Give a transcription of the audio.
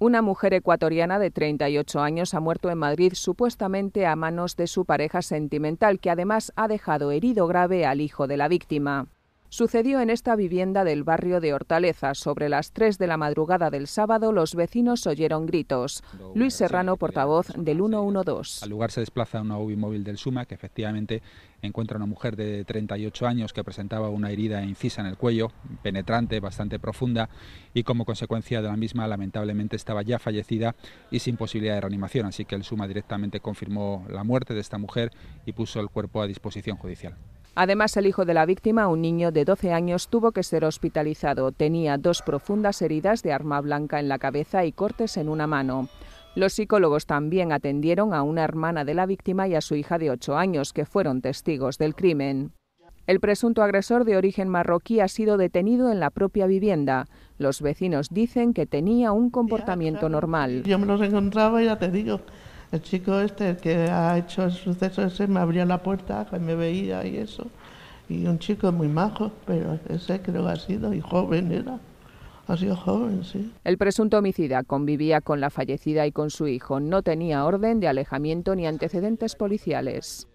Una mujer ecuatoriana de 38 años ha muerto en Madrid supuestamente a manos de su pareja sentimental, que además ha dejado herido grave al hijo de la víctima sucedió en esta vivienda del barrio de Hortaleza. Sobre las 3 de la madrugada del sábado, los vecinos oyeron gritos. Luis Serrano, portavoz del 112. Al lugar se desplaza una UBI móvil del SUMA, que efectivamente encuentra a una mujer de 38 años que presentaba una herida incisa en el cuello, penetrante, bastante profunda, y como consecuencia de la misma, lamentablemente, estaba ya fallecida y sin posibilidad de reanimación. Así que el SUMA directamente confirmó la muerte de esta mujer y puso el cuerpo a disposición judicial. Además, el hijo de la víctima, un niño de 12 años, tuvo que ser hospitalizado. Tenía dos profundas heridas de arma blanca en la cabeza y cortes en una mano. Los psicólogos también atendieron a una hermana de la víctima y a su hija de 8 años, que fueron testigos del crimen. El presunto agresor de origen marroquí ha sido detenido en la propia vivienda. Los vecinos dicen que tenía un comportamiento normal. Yo me los encontraba, ya te digo, el chico este, que ha hecho el suceso ese, me abría la puerta, me veía y eso. Y un chico muy majo, pero ese creo que ha sido, y joven era. Ha sido joven, sí. El presunto homicida convivía con la fallecida y con su hijo. No tenía orden de alejamiento ni antecedentes policiales.